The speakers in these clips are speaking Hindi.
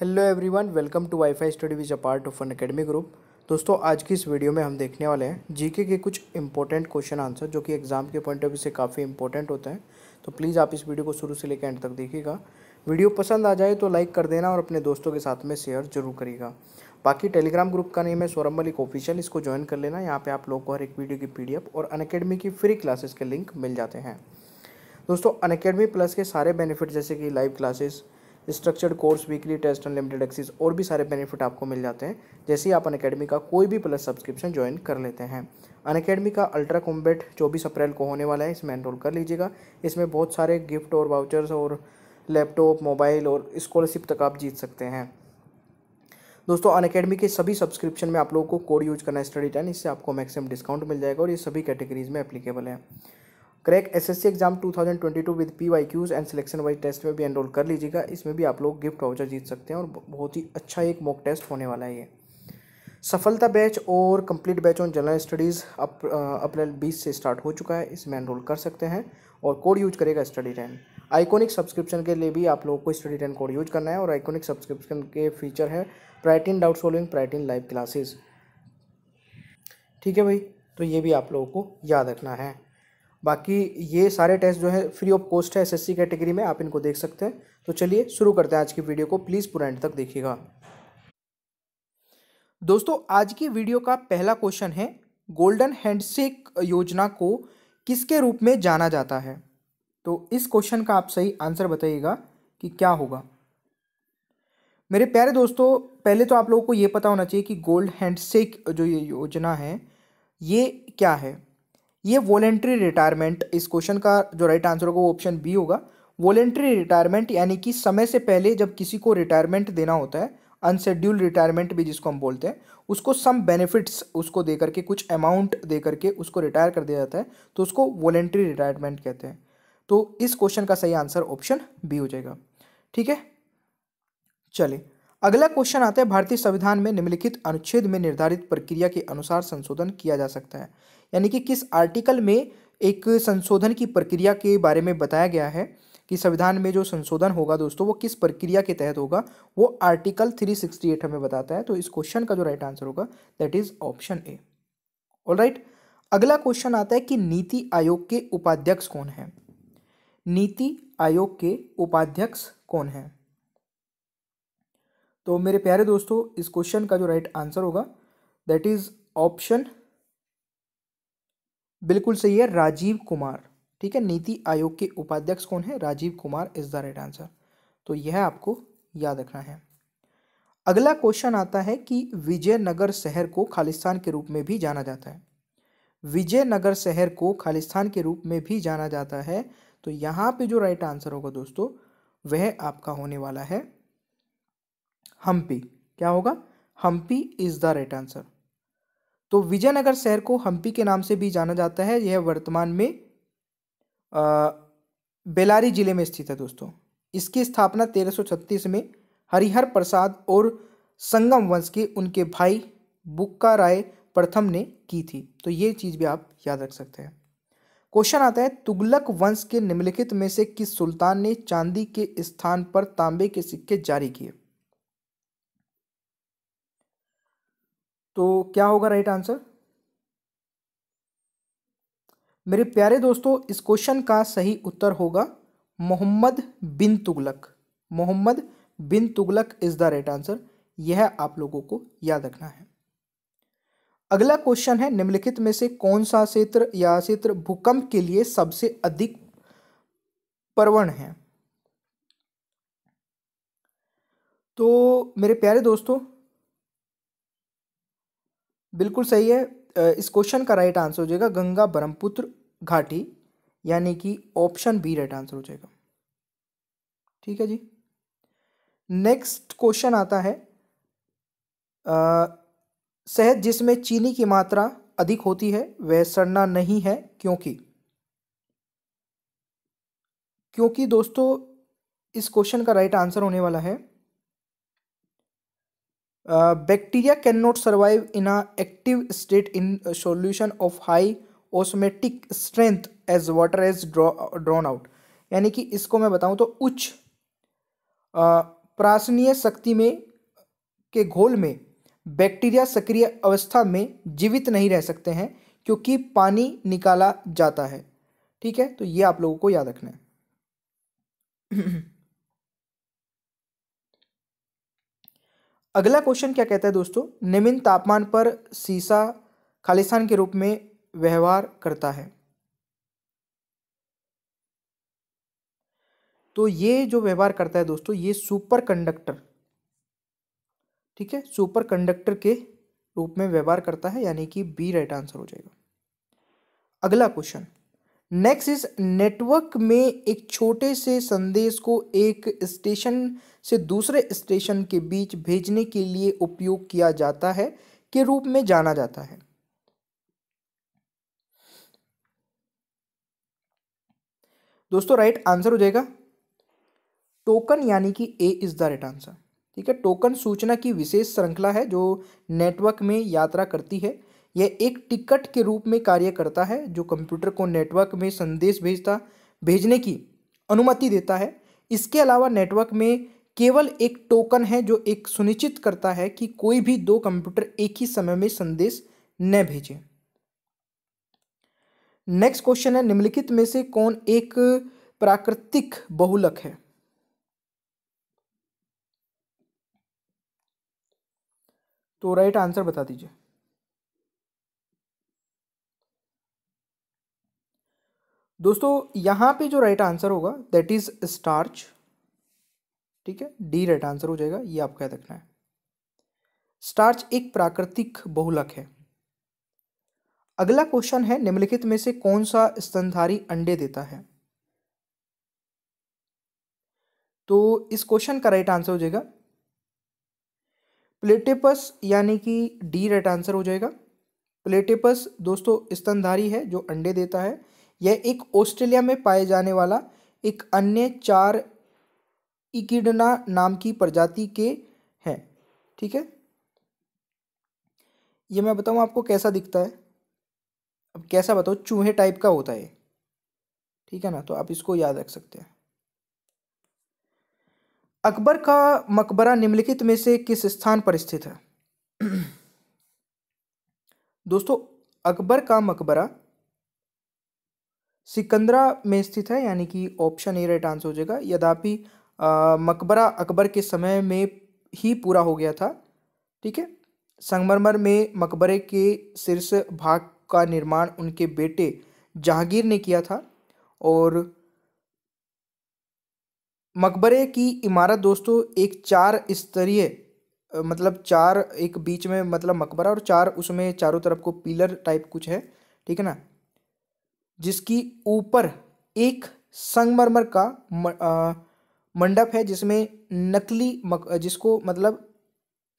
hello everyone welcome to wifi study which is a part of Unacademy group दोस्तों आज की इस वीडियो में हम देखने वाले हैं जीके के कुछ इंपॉर्टेंट क्वेश्चन आंसर जो कि एग्जाम के पॉइंट ऑफ व्यू से काफ़ी इंपॉर्टेंट होते हैं तो प्लीज़ आप इस वीडियो को शुरू से लेकर एंड तक देखिएगा वीडियो पसंद आ जाए तो लाइक कर देना और अपने दोस्तों के साथ में शेयर जरूर करिएगा बाकी टेलीग्राम ग्रुप का नेम है सौरभ मलिक ऑफिशियल इसको ज्वाइन कर लेना यहाँ पर आप लोग को हर एक वीडियो की पी और अन की फ्री क्लासेस के लिंक मिल जाते हैं दोस्तों अनकेडमी प्लस के सारे बेनिफिट जैसे कि live classes structured course weekly test unlimited access और भी सारे बेनिफिट आपको मिल जाते हैं जैसे ही आप अनकेडमी का कोई भी प्लस सब्सक्रिप्शन ज्वाइन कर लेते हैं अनकेडमी का अल्ट्रा कॉम्बेट चौबीस अप्रैल को होने वाला है इसमें एनरोल कर लीजिएगा इसमें बहुत सारे गिफ्ट और वाउचर्स और लैपटॉप मोबाइल और स्कॉलरशिप तक आप जीत सकते हैं दोस्तों अन अकेडमी के सभी सब्सक्रिप्शन में आप लोगों को कोड यूज करना है स्टडी टेन इससे आपको मैक्सिमम डिस्काउंट मिल जाएगा और ये सभी कैटेगरीज में अप्लीकेबल है crack SSC exam 2022 with cues and selection wise test में भी एनरोल कर लीजिएगा इसमें भी आप लोग गिफ्ट वाउचर जीत सकते हैं और बहुत ही अच्छा एक मॉक टेस्ट होने वाला है ये सफलता बैच और complete batch on general studies April बीस से स्टार्ट हो चुका है इसमें एनरोल कर सकते हैं और कोड यूज करेगा स्टडी टेन आइकोनिक सब्सक्रिप्शन के लिए भी आप लोगों को स्टडी टेन कोड यूज करना है और आइकोनिक सब्सक्रिप्शन के फीचर है priority doubt solving priority live classes ठीक है भाई तो ये भी आप लोगों को याद रखना है बाकी ये सारे टेस्ट जो है फ्री ऑफ कॉस्ट है एसएससी कैटेगरी में आप इनको देख सकते हैं तो चलिए शुरू करते हैं आज की वीडियो को प्लीज़ पूरा एंड तक देखिएगा दोस्तों आज की वीडियो का पहला क्वेश्चन है गोल्डन हैंडशेक योजना को किसके रूप में जाना जाता है तो इस क्वेश्चन का आप सही आंसर बताइएगा कि क्या होगा मेरे प्यारे दोस्तों पहले तो आप लोगों को ये पता होना चाहिए कि गोल्ड हैंडशेक जो ये योजना है ये क्या है ये वॉलेंट्री रिटायरमेंट इस क्वेश्चन का जो राइट आंसर होगा वो ऑप्शन बी होगा वॉलेंट्री रिटायरमेंट यानी कि समय से पहले जब किसी को रिटायरमेंट देना होता है अनशेड्यूल्ड रिटायरमेंट भी जिसको हम बोलते हैं उसको सम बेनिफिट्स उसको दे करके कुछ अमाउंट दे करके उसको रिटायर कर दिया जाता है तो उसको वॉलेंट्री रिटायरमेंट कहते हैं तो इस क्वेश्चन का सही आंसर ऑप्शन बी हो जाएगा ठीक है चलिए अगला क्वेश्चन आता है भारतीय संविधान में निम्नलिखित अनुच्छेद में निर्धारित प्रक्रिया के अनुसार संशोधन किया जा सकता है यानी कि किस आर्टिकल में एक संशोधन की प्रक्रिया के बारे में बताया गया है कि संविधान में जो संशोधन होगा दोस्तों वो किस प्रक्रिया के तहत होगा वो आर्टिकल 368 हमें बताता है तो इस क्वेश्चन का जो राइट आंसर होगा that is option A right अगला क्वेश्चन आता है कि नीति आयोग के उपाध्यक्ष कौन है नीति आयोग के उपाध्यक्ष कौन है तो मेरे प्यारे दोस्तों इस क्वेश्चन का जो राइट आंसर होगा दैट इज ऑप्शन बिल्कुल सही है राजीव कुमार ठीक है नीति आयोग के उपाध्यक्ष कौन है Rajiv Kumar is the right answer तो यह आपको याद रखना है अगला क्वेश्चन आता है कि विजयनगर शहर को खालिस्तान के रूप में भी जाना जाता है विजयनगर शहर को खालिस्तान के रूप में भी जाना जाता है तो यहाँ पे जो राइट आंसर होगा दोस्तों वह आपका होने वाला है हम्पी क्या होगा Hampi is the right answer तो विजयनगर शहर को हम्पी के नाम से भी जाना जाता है यह वर्तमान में आ, बेलारी जिले में स्थित है दोस्तों इसकी स्थापना 1336 में हरिहर प्रसाद और संगम वंश के उनके भाई बुक्का राय प्रथम ने की थी तो ये चीज़ भी आप याद रख सकते हैं क्वेश्चन आता है तुगलक वंश के निम्नलिखित में से किस सुल्तान ने चांदी के स्थान पर तांबे के सिक्के जारी किए तो क्या होगा राइट आंसर मेरे प्यारे दोस्तों इस क्वेश्चन का सही उत्तर होगा Mohammad bin Tughlaq Mohammad bin Tughlaq is the right answer यह आप लोगों को याद रखना है अगला क्वेश्चन है निम्नलिखित में से कौन सा क्षेत्र या क्षेत्र भूकंप के लिए सबसे अधिक प्रवण है तो मेरे प्यारे दोस्तों बिल्कुल सही है इस क्वेश्चन का राइट आंसर हो जाएगा गंगा ब्रह्मपुत्र घाटी यानी कि ऑप्शन बी राइट आंसर हो जाएगा ठीक है जी नेक्स्ट क्वेश्चन आता है शहद जिसमें चीनी की मात्रा अधिक होती है वह सड़ना नहीं है क्योंकि क्योंकि दोस्तों इस क्वेश्चन का राइट आंसर होने वाला है bacteria can not survive in a active state in solution of high osmotic strength as water is drawn out यानी कि इसको मैं बताऊं तो उच्च प्रासनीय शक्ति में के घोल में बैक्टीरिया सक्रिय अवस्था में जीवित नहीं रह सकते हैं क्योंकि पानी निकाला जाता है ठीक है तो ये आप लोगों को याद रखना है अगला क्वेश्चन क्या कहता है दोस्तों निम्न तापमान पर सीसा खालिस्तान के रूप में व्यवहार करता है तो ये जो व्यवहार करता है दोस्तों ये सुपर कंडक्टर ठीक है सुपर कंडक्टर के रूप में व्यवहार करता है यानी कि बी राइट आंसर हो जाएगा अगला क्वेश्चन नेक्स्ट इस नेटवर्क में एक छोटे से संदेश को एक स्टेशन से दूसरे स्टेशन के बीच भेजने के लिए उपयोग किया जाता है के रूप में जाना जाता है दोस्तों राइट आंसर हो जाएगा टोकन यानी कि A is the right answer ठीक है टोकन सूचना की विशेष श्रृंखला है जो नेटवर्क में यात्रा करती है यह एक टिकट के रूप में कार्य करता है जो कंप्यूटर को नेटवर्क में संदेश भेजता भेजने की अनुमति देता है इसके अलावा नेटवर्क में केवल एक टोकन है जो एक सुनिश्चित करता है कि कोई भी दो कंप्यूटर एक ही समय में संदेश न भेजे नेक्स्ट क्वेश्चन है निम्नलिखित में से कौन एक प्राकृतिक बहुलक है तो राइट आंसर बता दीजिए दोस्तों यहाँ पे जो राइट आंसर होगा दैट इज स्टार्च ठीक है डी राइट आंसर हो जाएगा ये आपको याद रखना है स्टार्च एक प्राकृतिक बहुलक है अगला क्वेश्चन है निम्नलिखित में से कौन सा स्तनधारी अंडे देता है तो इस क्वेश्चन का राइट आंसर हो जाएगा प्लेटेपस यानी कि डी राइट आंसर हो जाएगा प्लेटेपस दोस्तों स्तनधारी है जो अंडे देता है यह एक ऑस्ट्रेलिया में पाए जाने वाला एक अन्य चार इकिडना नाम की प्रजाति के हैं ठीक है ये मैं बताऊँ आपको कैसा दिखता है अब कैसा बताओ चूहे टाइप का होता है ठीक है ना तो आप इसको याद रख सकते हैं अकबर का मकबरा निम्नलिखित में से किस स्थान पर स्थित है दोस्तों अकबर का मकबरा सिकंदरा में स्थित है यानी कि ऑप्शन ए राइट आंसर हो जाएगा यद्यपि मकबरा अकबर के समय में ही पूरा हो गया था ठीक है संगमरमर में मकबरे के शीर्ष भाग का निर्माण उनके बेटे जहांगीर ने किया था और मकबरे की इमारत दोस्तों एक चार स्तरीय मतलब चार एक बीच में मतलब मकबरा और चार उसमें चारों तरफ को पिलर टाइप कुछ है ठीक है ना जिसकी ऊपर एक संगमरमर का मंडप है जिसमें नकली मक जिसको मतलब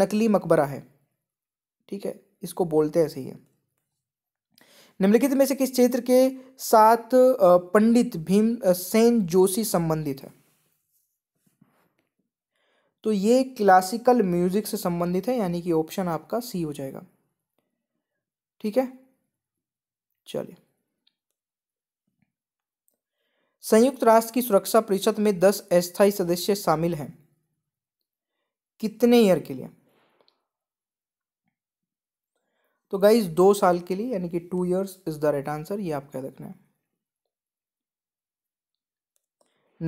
नकली मकबरा है ठीक है इसको बोलते ऐसे ही है निम्नलिखित में से किस क्षेत्र के साथ पंडित भीम सेन जोशी संबंधित है तो ये क्लासिकल म्यूजिक से संबंधित है यानी कि ऑप्शन आपका सी हो जाएगा ठीक है चलिए संयुक्त राष्ट्र की सुरक्षा परिषद में दस अस्थायी सदस्य शामिल हैं कितने ईयर के लिए तो गाइज दो साल के लिए यानी कि two years is the right answer ये आप कह देखना है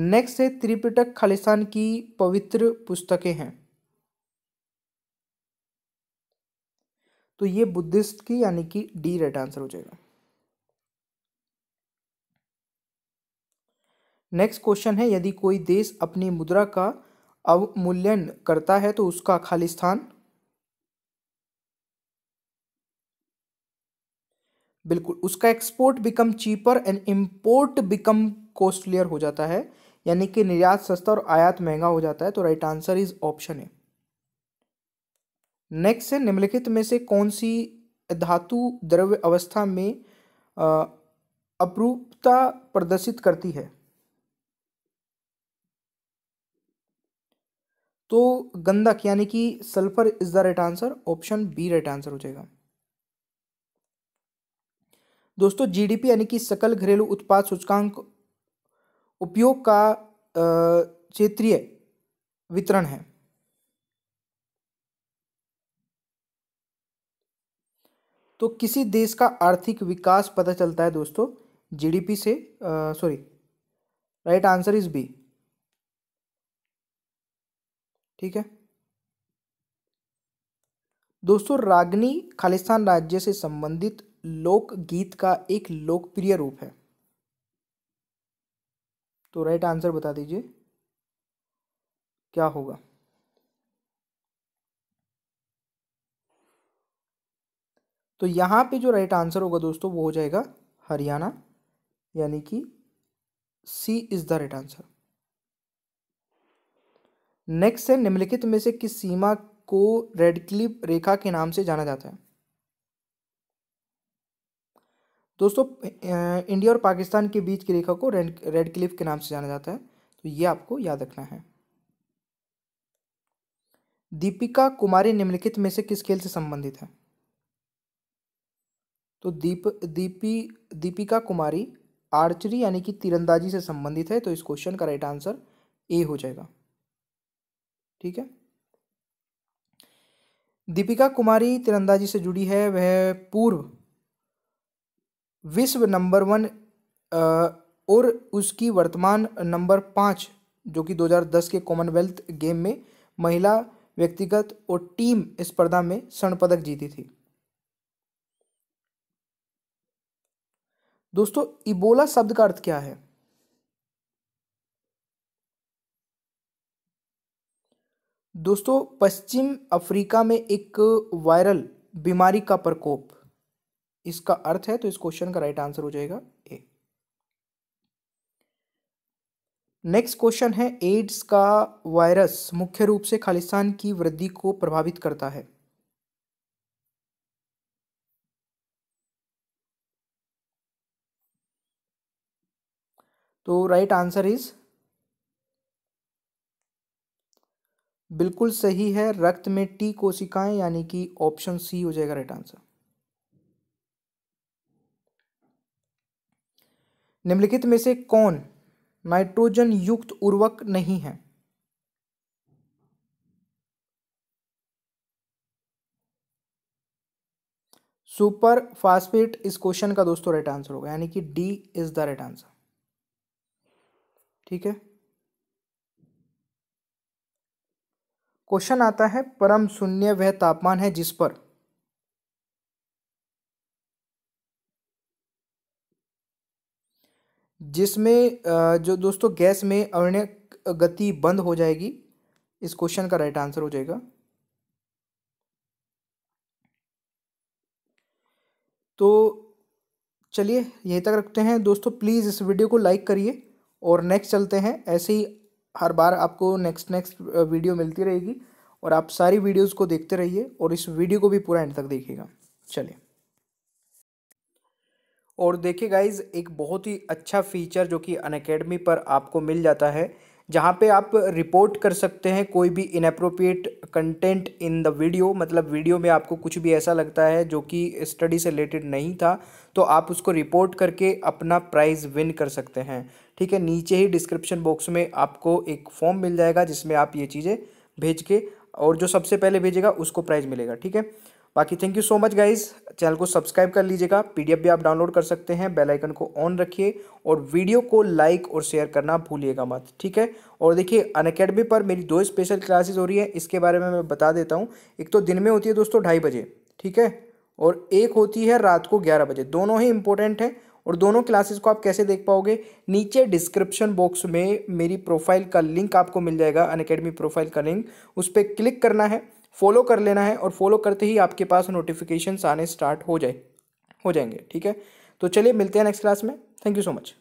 नेक्स्ट है त्रिपिटक खालिस्तान की पवित्र पुस्तकें हैं तो ये बुद्धिस्ट की यानी कि डी राइट आंसर हो जाएगा नेक्स्ट क्वेश्चन है यदि कोई देश अपनी मुद्रा का अवमूल्यन करता है तो उसका खालिस्तान बिल्कुल उसका export become cheaper and import become costlier हो जाता है यानी कि निर्यात सस्ता और आयात महंगा हो जाता है तो राइट आंसर इज ऑप्शन है नेक्स्ट है निम्नलिखित में से कौन सी धातु द्रव्य अवस्था में अपरूपता प्रदर्शित करती है तो गंधक यानी कि sulphur is the right answer option B right answer हो जाएगा दोस्तों जीडीपी यानी कि सकल घरेलू उत्पाद सूचकांक उपयोग का क्षेत्रीय वितरण है तो किसी देश का आर्थिक विकास पता चलता है दोस्तों जीडीपी से sorry right answer is B ठीक है दोस्तों रागनी खालिस्तान राज्य से संबंधित लोकगीत का एक लोकप्रिय रूप है तो राइट आंसर बता दीजिए क्या होगा तो यहां पे जो राइट आंसर होगा दोस्तों वो हो जाएगा हरियाणा यानी कि C is the right answer next है निम्नलिखित में से किस सीमा को रेडक्लिप रेखा के नाम से जाना जाता है दोस्तों इंडिया और पाकिस्तान के बीच की रेखा को रेड रेड के नाम से जाना जाता है तो ये आपको याद रखना है दीपिका कुमारी निम्नलिखित में से किस खेल से संबंधित है तो दीप दीपी दीपिका कुमारी आर्चरी यानी कि तीरंदाजी से संबंधित है तो इस क्वेश्चन का राइट आंसर ए हो जाएगा ठीक है दीपिका कुमारी तिरंदाजी से जुड़ी है वह पूर्व विश्व नंबर वन और उसकी वर्तमान नंबर पाँच जो कि 2010 के कॉमनवेल्थ गेम में महिला व्यक्तिगत और टीम स्पर्धा में स्वर्ण पदक जीती थी दोस्तों इबोला शब्द का अर्थ क्या है दोस्तों पश्चिम अफ्रीका में एक वायरल बीमारी का प्रकोप इसका अर्थ है तो इस क्वेश्चन का राइट आंसर हो जाएगा ए नेक्स्ट क्वेश्चन है एड्स का वायरस मुख्य रूप से खालिस्तान की वृद्धि को प्रभावित करता है तो राइट आंसर इज बिल्कुल सही है रक्त में टी कोशिकाएं यानी कि ऑप्शन सी हो जाएगा राइट आंसर निम्नलिखित में से कौन नाइट्रोजन युक्त उर्वरक नहीं है सुपर फास्फेट इस क्वेश्चन का दोस्तों राइट आंसर होगा यानी कि D is the right answer ठीक है क्वेश्चन आता है परम शून्य वह तापमान है जिस पर जिसमें जो दोस्तों गैस में अवर्ण गति बंद हो जाएगी इस क्वेश्चन का राइट आंसर हो जाएगा तो चलिए यहीं तक रखते हैं दोस्तों प्लीज़ इस वीडियो को लाइक करिए और नेक्स्ट चलते हैं ऐसे ही हर बार आपको नेक्स्ट नेक्स्ट वीडियो मिलती रहेगी और आप सारी वीडियोज़ को देखते रहिए और इस वीडियो को भी पूरा एंड तक देखिएगा चलिए और देखिए गाइज एक बहुत ही अच्छा फीचर जो कि अनकेडमी पर आपको मिल जाता है जहाँ पे आप रिपोर्ट कर सकते हैं कोई भी inappropriate content in the video मतलब वीडियो में आपको कुछ भी ऐसा लगता है जो कि स्टडी से रिलेटेड नहीं था तो आप उसको रिपोर्ट करके अपना प्राइज़ विन कर सकते हैं ठीक है नीचे ही डिस्क्रिप्शन बॉक्स में आपको एक फॉर्म मिल जाएगा जिसमें आप ये चीज़ें भेज के और जो सबसे पहले भेजेगा उसको प्राइज़ मिलेगा ठीक है बाकी thank you so much guys channel को सब्सक्राइब कर लीजिएगा पीडीएफ भी आप डाउनलोड कर सकते हैं बेल आइकन को ऑन रखिए और वीडियो को लाइक और शेयर करना भूलिएगा मत ठीक है और देखिए अनकेडमी पर मेरी दो स्पेशल क्लासेस हो रही है इसके बारे में मैं बता देता हूँ एक तो दिन में होती है दोस्तों ढाई बजे ठीक है और एक होती है रात को ग्यारह बजे दोनों ही इंपॉर्टेंट है और दोनों क्लासेस को आप कैसे देख पाओगे नीचे डिस्क्रिप्शन बॉक्स में मेरी प्रोफाइल का लिंक आपको मिल जाएगा अन प्रोफाइल का लिंक उस पर क्लिक करना है फॉलो कर लेना है और फॉलो करते ही आपके पास नोटिफिकेशन आने स्टार्ट हो जाए हो जाएंगे ठीक है तो चलिए मिलते हैं नेक्स्ट क्लास में थैंक यू सो मच